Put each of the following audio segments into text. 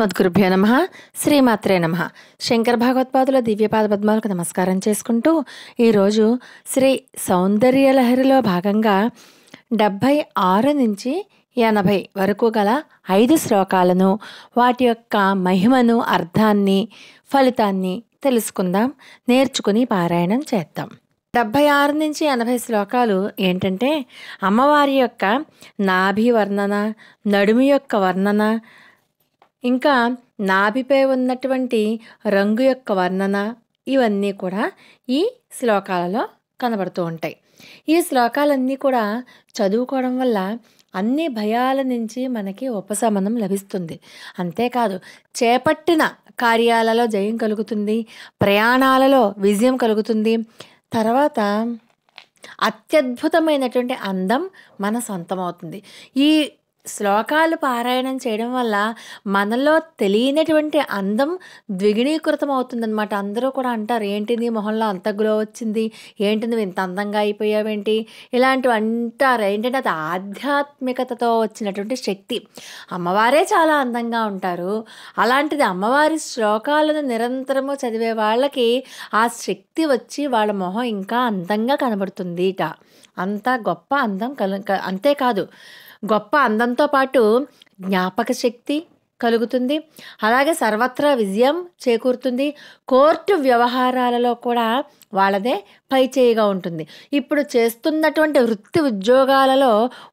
మద్గురుభ్యో నమ శ్రీమాత్రే నమ శంకర భాగవత్పాదుల దివ్యపాద పద్మాలకు నమస్కారం చేసుకుంటూ ఈరోజు శ్రీ సౌందర్యలహరిలో భాగంగా డెబ్భై ఆరు నుంచి ఎనభై వరకు గల ఐదు శ్లోకాలను వాటి యొక్క మహిమను అర్థాన్ని ఫలితాన్ని తెలుసుకుందాం నేర్చుకుని పారాయణం చేద్దాం డెబ్భై ఆరు నుంచి ఎనభై శ్లోకాలు ఏంటంటే అమ్మవారి యొక్క నాభి వర్ణన నడుము యొక్క వర్ణన ఇంకా నాభిపై ఉన్నటువంటి రంగు యొక్క వర్ణన ఇవన్నీ కూడా ఈ శ్లోకాలలో కనబడుతూ ఉంటాయి ఈ శ్లోకాలన్నీ కూడా చదువుకోవడం వల్ల అన్ని భయాల నుంచి మనకి ఉపశమనం లభిస్తుంది అంతేకాదు చేపట్టిన కార్యాలలో జయం కలుగుతుంది ప్రయాణాలలో విజయం కలుగుతుంది తర్వాత అత్యద్భుతమైనటువంటి అందం మన సొంతమవుతుంది ఈ శ్లోకాలు పారాయణం చేయడం వల్ల మనలో తెలియనటువంటి అందం ద్విగుణీకృతం అవుతుందన్నమాట అందరూ కూడా అంటారు ఏంటి నీ మొహంలో అంత గ్లో వచ్చింది ఏంటి నువ్వు ఇంత అందంగా అయిపోయావేంటి ఇలాంటివి అంటారు ఏంటంటే అది ఆధ్యాత్మికతతో వచ్చినటువంటి శక్తి అమ్మవారే చాలా అందంగా ఉంటారు అలాంటిది అమ్మవారి శ్లోకాలను నిరంతరము చదివే వాళ్ళకి ఆ శక్తి వచ్చి వాళ్ళ మొహం ఇంకా అందంగా కనబడుతుంది అంత గొప్ప అందం కల అంతేకాదు గొప్ప అందంతో పాటు జ్ఞాపక శక్తి కలుగుతుంది అలాగే సర్వత్రా విజయం చేకూరుతుంది కోర్టు వ్యవహారాలలో కూడా వాళ్ళదే పై చేయిగా ఉంటుంది ఇప్పుడు చేస్తున్నటువంటి వృత్తి ఉద్యోగాలలో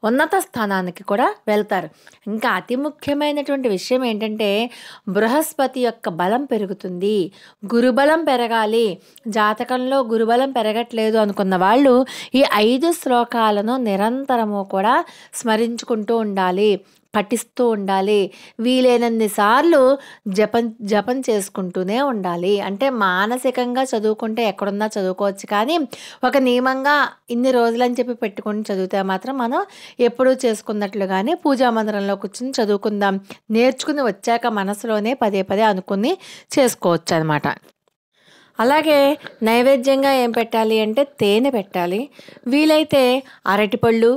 ఉన్నత స్థానానికి కూడా వెళ్తారు ఇంకా అతి ముఖ్యమైనటువంటి విషయం ఏంటంటే బృహస్పతి యొక్క బలం పెరుగుతుంది గురుబలం పెరగాలి జాతకంలో గురుబలం పెరగట్లేదు అనుకున్న వాళ్ళు ఈ ఐదు శ్లోకాలను నిరంతరము కూడా స్మరించుకుంటూ ఉండాలి పఠిస్తూ ఉండాలి వీలైనన్నిసార్లు జపం జపం చేసుకుంటూనే ఉండాలి అంటే మానసికంగా చదువుకుంటే ఎక్కడున్నా చదువుకోవచ్చు కానీ ఒక నియమంగా ఇన్ని రోజులని చెప్పి పెట్టుకుని చదివితే మాత్రం మనం ఎప్పుడూ చేసుకున్నట్లుగానే పూజా మందిరంలో కూర్చుని చదువుకుందాం నేర్చుకుని వచ్చాక మనసులోనే పదే పదే అనుకుని చేసుకోవచ్చు అనమాట అలాగే నైవేద్యంగా ఏం పెట్టాలి అంటే తేనె పెట్టాలి వీలైతే అరటిపళ్ళు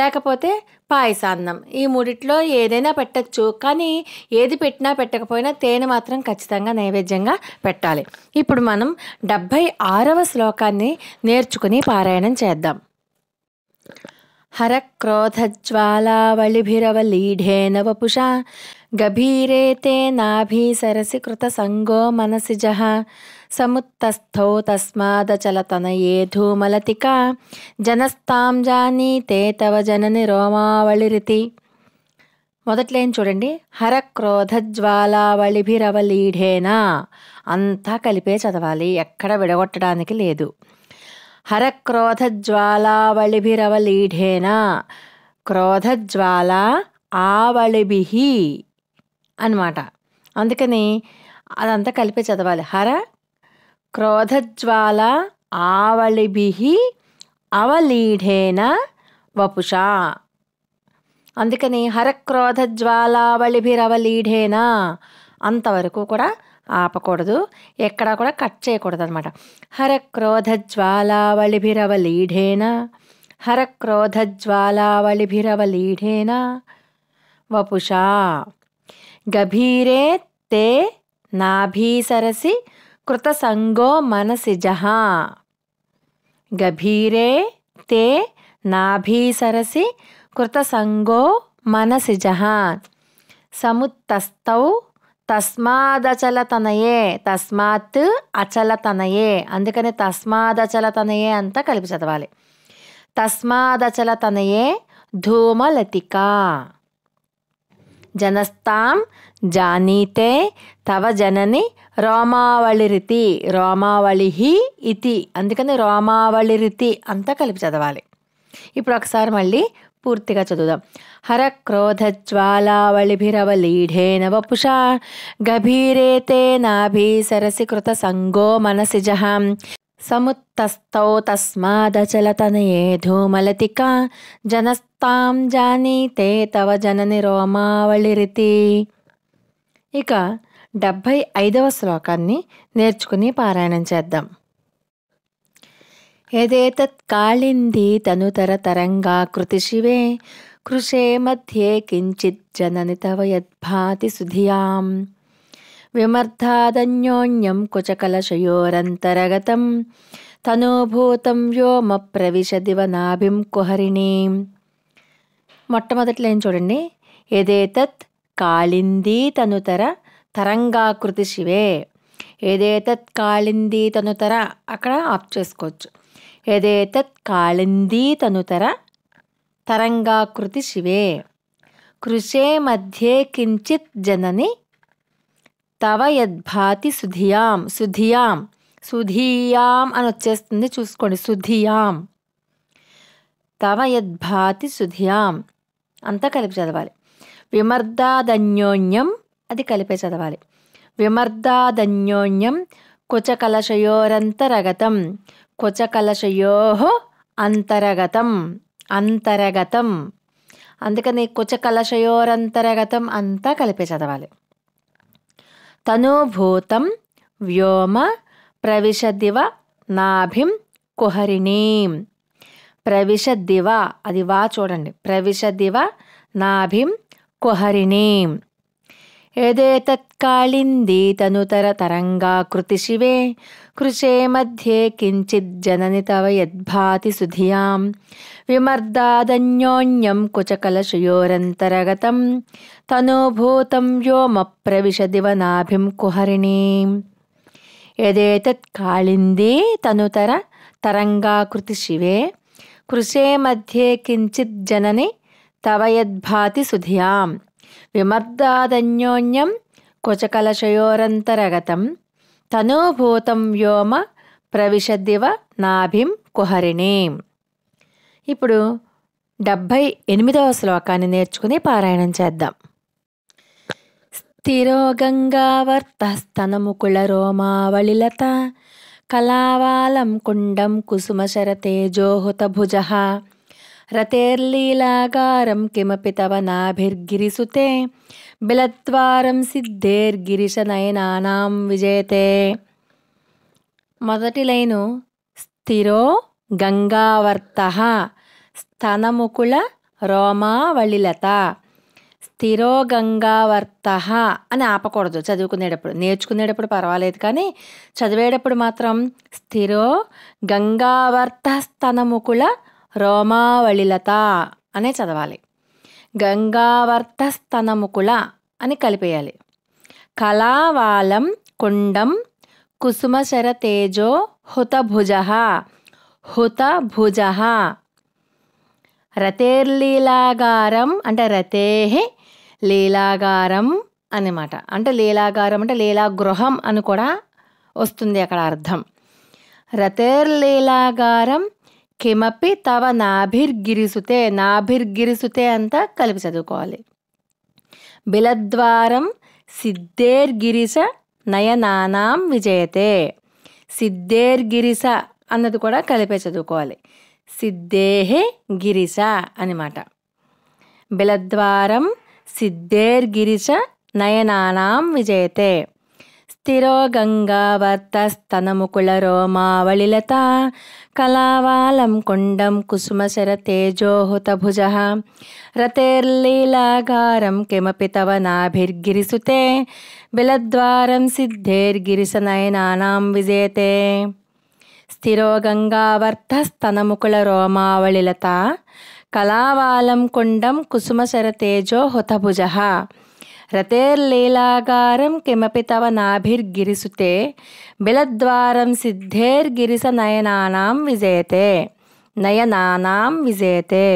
లేకపోతే పాయసాన్నం ఈ మూడిట్లో ఏదైనా పెట్టచ్చు కానీ ఏది పెట్టినా పెట్టకపోయినా తేనె మాత్రం ఖచ్చితంగా నైవేద్యంగా పెట్టాలి ఇప్పుడు మనం డెబ్భై ఆరవ శ్లోకాన్ని నేర్చుకుని పారాయణం చేద్దాం హర హరక్రోధజ్వాలావళిభిరవలీఢేన వపుషా గభీరే తే నాభీ సరసి కృత సంగో మనసిజ సముత్తస్థౌ తస్మాదచలతనయే ధూమలతిక జనస్తాం జానీతే తవ జనని రోమావళిరితి మొదటి లైన్ చూడండి జ్వాలావళిభిరవలీఢేనా అంతా కలిపే చదవాలి ఎక్కడ విడగొట్టడానికి లేదు క్రోధ జ్వాల ఆవళిభి అనమాట అందుకని అదంతా కలిపే చదవాలి హర క్రోధజ్వాల ఆవళిభి అవలీఢేన వపుషా అందుకని హరక్రోధజ్వాలావళిభిరవలీఢేన అంతవరకు కూడా ఆపకూడదు ఎక్కడా కూడా కట్ చేయకూడదు అనమాట హరక్రోధజ్వాలావళిభిరవలీఢేన హరక్రోధజ్వాలావళిభిరవలీఢేన వపుషా గభీరే తే నాభీసరసి కృతసంగో మనసిజ గభీరే తే నాభీసరసి కృతసంగో మనసిజ సముత్తస్థౌ తస్మాదచలతనయే తస్మాత్ అచలతనయే అందుకని తస్మాదచలతనయే అంతా కలిపి చదవాలి తస్మాదచలతనయే ధూమలతికా జనస్తాం జానీతే తవ జనని రోమావళిరితి రోమావళిహి ఇతి అందుకని రోమావళిరితి అంతా కలిపి చదవాలి ఇప్పుడు ఒకసారి మళ్ళీ పూర్తిగా చదువుదాం హర క్రోధజ్వాలావళిభిరవలీఢేన వపుషా గభీరేతే నాభీ సరసి కృత సంగో మనసి జహాం సముత్తస్థౌ తస్మాదచలతనయే ధూమలతిక జనస్తాం జానీతే తవ జనని రోమావళిరితి ఇక డెబ్భై ఐదవ శ్లోకాన్ని నేర్చుకుని పారాయణం చేద్దాం యదేతత్ కాళింది తనుతర తరంగా కృతి శివే కృషే మధ్యే కించిత్ జనని తవ యద్భాతి సుధియాం विमर्थादन्योन्यं कुचकलशयोरन्तरगतं వ్యోమ వ్యోమప్రవిశదివ నాభిం కుహరిణీ మొట్టమొదట్లో ఏం చూడండి ఏదేతత్ కాళిందీ తనుతర తరంగాకృతి శివే ఏదేతత్ కాళిందీ తనుతర అక్కడ ఆప్ చేసుకోవచ్చు ఏదేతత్ కాళిందీ తనుతర తరంగాకృతి శివే కృషే మధ్యే కించిత్ జనని తవ యద్భాతి సుధియాం సుధియాం సుధీయాం అని వచ్చేస్తుంది చూసుకోండి సుధియాం తవ యద్భాతి సుధియాం అంతా కలిపి చదవాలి విమర్దాదన్యోన్యం అది కలిపే చదవాలి విమర్దాదన్యోన్యం కుచకలశయోరంతరగతం కుచకలశయో అంతరగతం అంతరగతం అందుకని కుచకలశయోరంతరగతం అంతా కలిపే చదవాలి తనోభూతం వ్యోమ ప్రవిశదివ నాభిం కుహరిణీం ప్రవిశదివ అది వా చూడండి ప్రవిశదివ నాభిం కుహరిణీం యదేతత్కాళిందీ తరంగాకృతి శివే కృషే మధ్యే కించిజ్జనని తవ యద్భాతి సుధియాం విమర్దాదన్యోన్యం కుచకలశయోరంతరగతం తనోభూతం వ్యోమప్రవిశదివ నాభిం కుహరిణీ యదేతత్ కాళిందీ తనుతర తరంగాకృతి శివే కృషే మధ్యే కించిత్ జనని తవయద్భాతి సుధియాం విమర్దాదన్యోన్యం కుచకలశయోరంతరగతం తనోభూతం వ్యోమ ప్రవిశదివ నాభిం కుహరిణీం ఇప్పుడు డెబ్భై ఎనిమిదవ శ్లోకాన్ని నేర్చుకుని పారాయణం చేద్దాం స్థిరో గంగావర్తస్తనముకుళ రోమావళిలత కళావాలం కుండం భుజ రతేర్లీలాగారం కిమపి తవ నాభిర్గిరిసుతే బిలద్వారం సిద్ధేర్గిరిశనయనానాం విజేతే మొదటి లైను స్థిరో గంగావర్త స్థనముకుల రోమావళిలత స్థిరోగంగావర్త అని ఆపకూడదు చదువుకునేటప్పుడు నేర్చుకునేటప్పుడు పర్వాలేదు కానీ చదివేటప్పుడు మాత్రం స్థిరో గంగావర్త స్తనముకుల రోమావళిలత అనే చదవాలి గంగావర్త స్థనముకుల అని కలిపేయాలి కళావాలం కుండం కుసుమశర తేజో హుతభుజ హుతభుజ లీలాగారం అంటే రథేహి లీలాగారం అనమాట అంటే లీలాగారం అంటే లీలాగృహం అని కూడా వస్తుంది అక్కడ అర్థం లీలాగారం కిమపి తవ నాభిర్గిరిసుతే నాభిర్గిరిసుతే అంతా కలిపి చదువుకోవాలి బిలద్వారం సిద్ధేర్గిరిస నయనానాం విజయతే సిద్ధేర్గిరిస అన్నది కూడా కలిపే చదువుకోవాలి సిద్ధేహే గిరిజ అనమాట బిలద్వారం సిద్ధేర్గిరిజ నయనానాం విజయతే స్థిరో రోమావళిలత కళావాలం కొండం కుండం కుసుమశర తేజోహుతభుజ రథేర్లీలాగారం కిమపి తవ నాభిర్గిరిసుతే బిలద్వారం సిద్ధేర్గిరిసనయనానాం విజేతే స్థిరోగంగావర్ధస్తనముకుల రోమావళిలత కళావాలం కుండం కుసుమశర తేజో హుతభుజ రతేర్లీలాగారం కిమపి తవ నాభిర్గిరిసుతే బిలద్వారం సిద్ధేర్గిరిస నయనానాం విజేతే నయనానాం విజేతే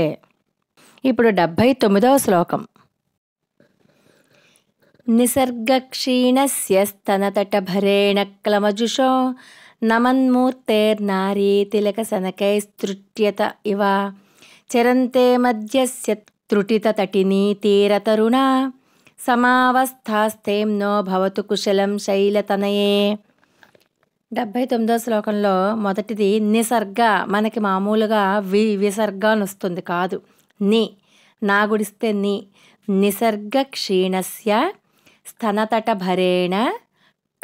ఇప్పుడు డెబ్భై తొమ్మిదవ శ్లోకం నిసర్గక్షీణస్య స్తనతటభరేణ క్లమజుషో నమన్మూర్తేర్ నారీ తిలక స్తృత్యత ఇవ చరంతే మధ్యస్య త్రుటితటినీ తీరతరుణా నో భవతు కుశలం శైలతనయే డెబ్భై తొమ్మిదో శ్లోకంలో మొదటిది నిసర్గ మనకి మామూలుగా వి విసర్గ వస్తుంది కాదు ని నాగుడిస్తే ని నిసర్గ క్షీణస్య స్థనతట భరేణ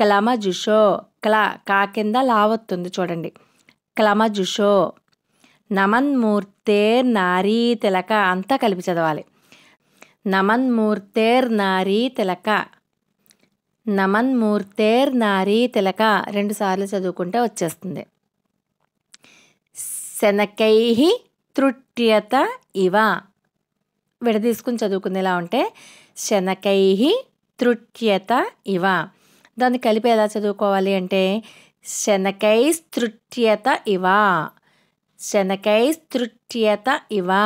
క్లమజుషో క్ల కా కింద లా వస్తుంది చూడండి క్లమజుషో నమన్మూర్తేర్ నారీ తిలక అంతా కలిపి చదవాలి నమన్మూర్తేర్ నారీ తిలక నమన్మూర్తేర్ నారీ తిలక రెండుసార్లు చదువుకుంటే వచ్చేస్తుంది శనకై తృట్యత ఇవ విడదీసుకుని చదువుకునేలా ఉంటే శనకై తృట్యత ఇవ దాన్ని కలిపి ఎలా చదువుకోవాలి అంటే శనకై తృట్యత ఇవా శనకై తృట్యత ఇవా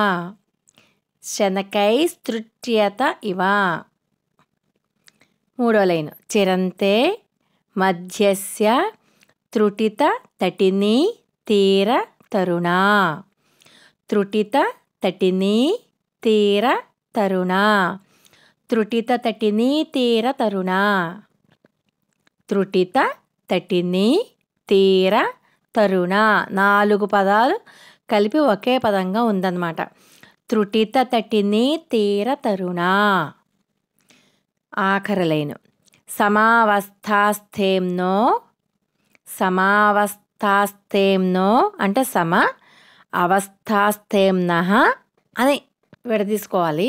శనకై తృట్యత ఇవా మూడో లైన్ చిరంతే మధ్యస్య త్రుటిత తటిని తీర తరుణ త్రుటిత తటిని తీర తరుణ త్రుటిత తటిని తీర తరుణ త్రుటిత తటిని తీర తరుణ నాలుగు పదాలు కలిపి ఒకే పదంగా ఉందన్నమాట త్రుటిత తటిని తీర తరుణ ఆఖరలైన సమావస్థాస్థేమ్నో సమావస్థాస్థేమ్నో అంటే సమ అవస్థాస్థేమ్న అని విడదీసుకోవాలి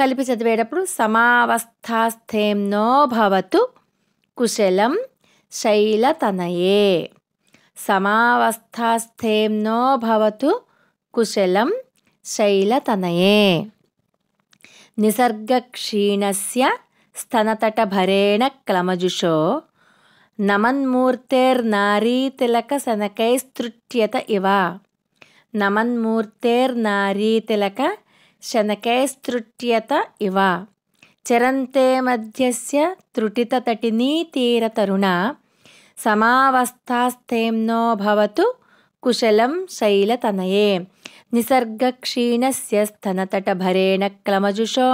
కలిపి చదివేటప్పుడు సమావస్థాస్థేమ్నో భవతు కుశలం శైలతనయే సమావస్థాస్థేమ్నో భవతు కుశలం శైలతనయే నిసర్గక్షీణస్య స్తనతటభరేణ క్లమజుషో నమన్మూర్తేర్నారీతిలకశనకైస్తృట్యత ఇవ నమన్మూర్తేర్నారీతిలక శనకైస్తృట్యత ఇవ చరంతే మధ్యస్య త్రుటితటినీ తరుణ సమావస్థాస్థేమ్నో భవతు కుశలం శైలతనయే నిసర్గక్షీణస్య భరేణ క్లమజుషో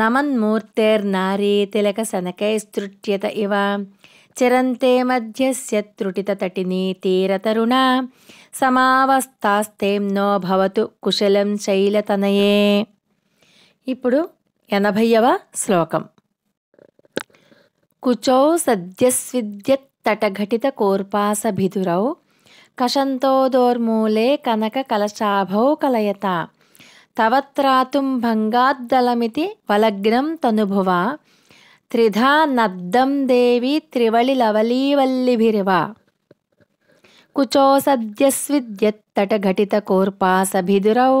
నమన్మూర్తేర్నారీ తిలక తిలకసనకైస్తృట్యత ఇవ చరంతే మధ్యస్య త్రుటితటినీ తీరతరుణ సమావస్థాస్థేమ్నో భవతు కుశలం శైలతనయే ఇప్పుడు ఎనభైవ శ్లోకం కుచౌ సద్యస్విద్యత్తటఘటిత కోర్పాసభిదురౌ కషంతోదోర్మూలే కనక కలశాభౌ కలయత తవత్రాతుం భంగాద్దలమితి వలగ్నం తనుభువ త్రిధా నబ్దం దేవి త్రివళి లవలీవల్లిభిరివ కుచో సద్యస్విద్యత్తటఘటిత కోర్పాసభిదురౌ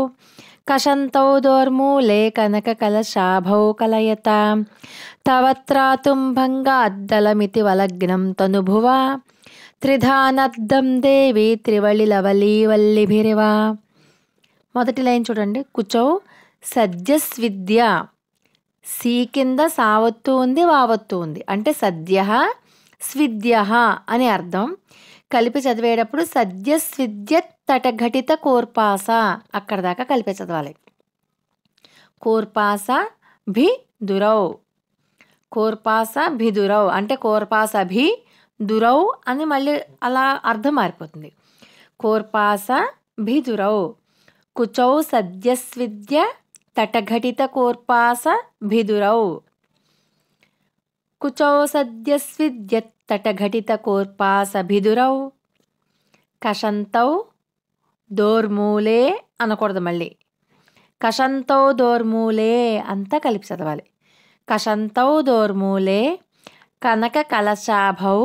కషంతౌ దోర్మూలే కనక కలశాభౌ కలయత తవత్రాతుంభంగాద్దలమితి వలగ్నం తనుభువ త్రిధానద్దం దేవి త్రివళి వల్లిభిరివ మొదటి లైన్ చూడండి కుచౌ సద్యస్విద్య సీ కింద సావత్తు ఉంది వావత్తు ఉంది అంటే సద్య స్విద్య అనే అర్థం కలిపి చదివేటప్పుడు సద్య స్విద్య తటఘటిత కోర్పాస అక్కడ దాకా కలిపి చదవాలి కోర్పాస భి దురౌ కోర్పాస భి దురౌ అంటే కోర్పాస భి దురౌ అని మళ్ళీ అలా అర్థం మారిపోతుంది కోర్పాస భి దురౌ కుచౌ సద్యస్విద్య తటఘటిత కోర్పాస భిదురౌ కుచౌ సద్యస్విద్యత్తటఘటితకోర్పాసభిదురౌ కషంతౌ దోర్మూలే అనకూడదు మళ్ళీ కషంతౌ దోర్మూలే అంతా కలిపి చదవాలి కషంతౌ దోర్మూలే కనక కలశాభౌ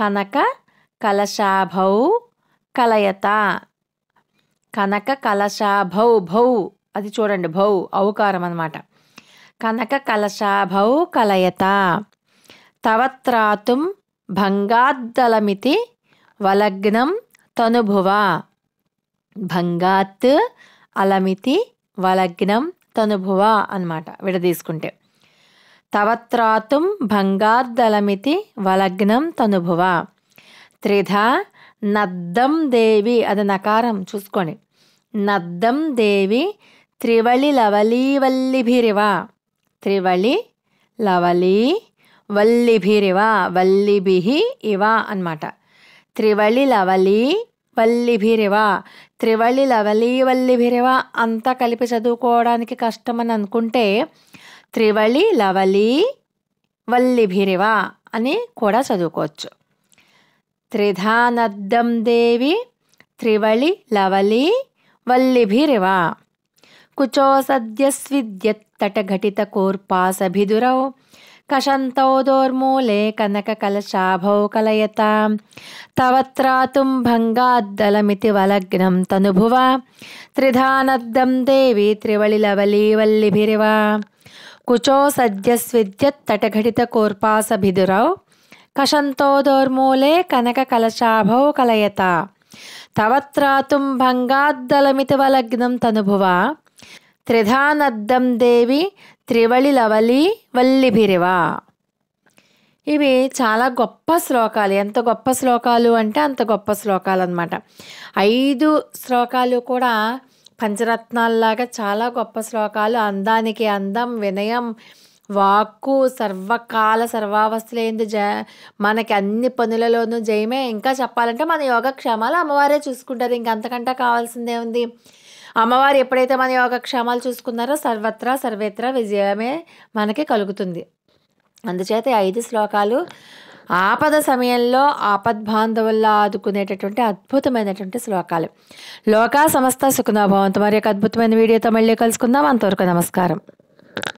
కనక కలశాభౌ కలయత కనక కలశాభౌ భౌ అది చూడండి భౌ ఔకారం అనమాట కనకకలశాభౌ కలయత తవత్రాతుం భంగాద్దలమితి వలగ్నం తనుభువ భంగాత్ అలమితి వలగ్నం తనుభువ అనమాట విడదీసుకుంటే తవత్రాతుం భంగాద్దలమితి వలగ్నం తనుభువ త్రిధ నద్దం దేవి అది నకారం చూసుకోండి నద్దం దేవి త్రివళి లవలీవల్లిభిరివ త్రివళి లవలి వల్లిభిరివ వల్లిభిహి ఇవ అనమాట త్రివళి లవలి వల్లిభిరివ త్రివళి లవలి వల్లిభిరివ అంతా కలిపి చదువుకోవడానికి కష్టమని అనుకుంటే త్రివళి లవలి వల్లిభిరివ అని కూడా చదువుకోవచ్చు త్రిధానద్దం దేవి త్రివళి లవలి వల్లిభిరివ కుచో तटघटितकूर्पासभिदुरौ कषन्तौ दोर्मूले कनककलशाभौ कलयतां तवत्रातुं भङ्गाद्दलमिति वलग्नं तनुभुव त्रिधानद्दं देवी त्रिवळिलवलीवल्लिभिरिव कुचो सद्यस्विद्यत्तटघटितकूर्पासभिदुरौ कषन्तो दोर्मूले कनककलशाभौ कलयता तवत्रातुं भङ्गाद्दलमिति वलग्नं तनुभुव త్రిధానద్దం దేవి త్రివళి లవలి వల్లిభిరివ ఇవి చాలా గొప్ప శ్లోకాలు ఎంత గొప్ప శ్లోకాలు అంటే అంత గొప్ప శ్లోకాలు అనమాట ఐదు శ్లోకాలు కూడా పంచరత్నాల్లాగా చాలా గొప్ప శ్లోకాలు అందానికి అందం వినయం వాక్కు సర్వకాల ఏంది జ మనకి అన్ని పనులలోనూ జయమే ఇంకా చెప్పాలంటే మన యోగక్షేమాలు అమ్మవారే చూసుకుంటారు ఇంకంతకంటే కావాల్సిందే ఉంది అమ్మవారు ఎప్పుడైతే మన యోగ క్షేమాలు చూసుకున్నారో సర్వత్రా సర్వేత్రా విజయమే మనకి కలుగుతుంది అందుచేత ఐదు శ్లోకాలు ఆపద సమయంలో ఆపద్బాంధవుల్లో ఆదుకునేటటువంటి అద్భుతమైనటువంటి శ్లోకాలు లోకా సమస్త సుఖనాభవంతో మరి యొక్క అద్భుతమైన వీడియోతో మళ్ళీ కలుసుకుందాం అంతవరకు నమస్కారం